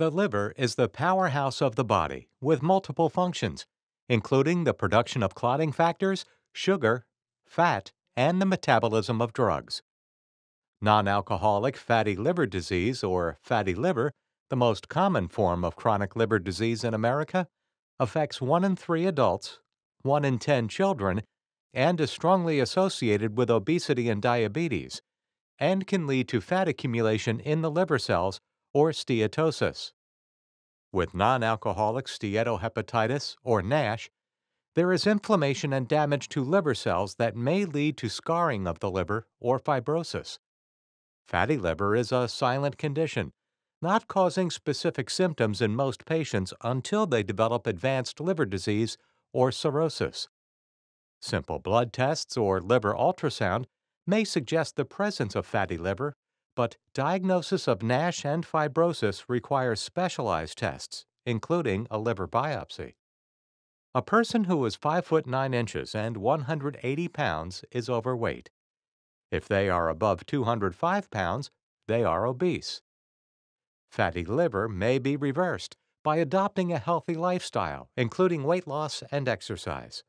The liver is the powerhouse of the body with multiple functions, including the production of clotting factors, sugar, fat, and the metabolism of drugs. Non alcoholic fatty liver disease, or fatty liver, the most common form of chronic liver disease in America, affects 1 in 3 adults, 1 in 10 children, and is strongly associated with obesity and diabetes, and can lead to fat accumulation in the liver cells or steatosis. With non alcoholic steatohepatitis, or NASH, there is inflammation and damage to liver cells that may lead to scarring of the liver or fibrosis. Fatty liver is a silent condition, not causing specific symptoms in most patients until they develop advanced liver disease or cirrhosis. Simple blood tests or liver ultrasound may suggest the presence of fatty liver but diagnosis of NASH and fibrosis requires specialized tests, including a liver biopsy. A person who is 5 foot 9 inches and 180 pounds is overweight. If they are above 205 pounds, they are obese. Fatty liver may be reversed by adopting a healthy lifestyle, including weight loss and exercise.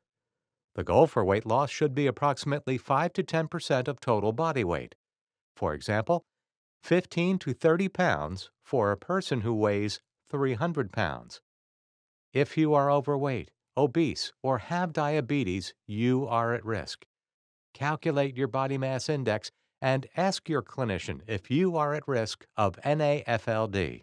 The goal for weight loss should be approximately 5 to 10% of total body weight. For example, 15 to 30 pounds for a person who weighs 300 pounds. If you are overweight, obese, or have diabetes, you are at risk. Calculate your body mass index and ask your clinician if you are at risk of NAFLD.